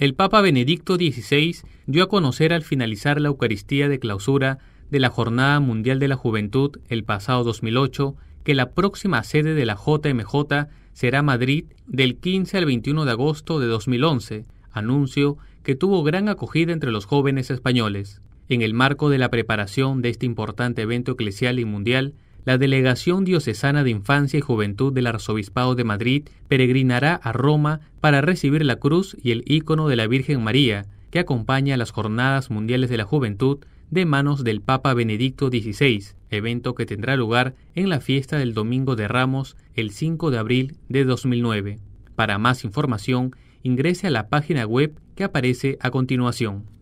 El Papa Benedicto XVI dio a conocer al finalizar la Eucaristía de clausura de la Jornada Mundial de la Juventud el pasado 2008 que la próxima sede de la JMJ será Madrid del 15 al 21 de agosto de 2011, anuncio que tuvo gran acogida entre los jóvenes españoles. En el marco de la preparación de este importante evento eclesial y mundial, la Delegación Diocesana de Infancia y Juventud del Arzobispado de Madrid peregrinará a Roma para recibir la cruz y el ícono de la Virgen María, que acompaña las Jornadas Mundiales de la Juventud de manos del Papa Benedicto XVI, evento que tendrá lugar en la fiesta del Domingo de Ramos el 5 de abril de 2009. Para más información, ingrese a la página web que aparece a continuación.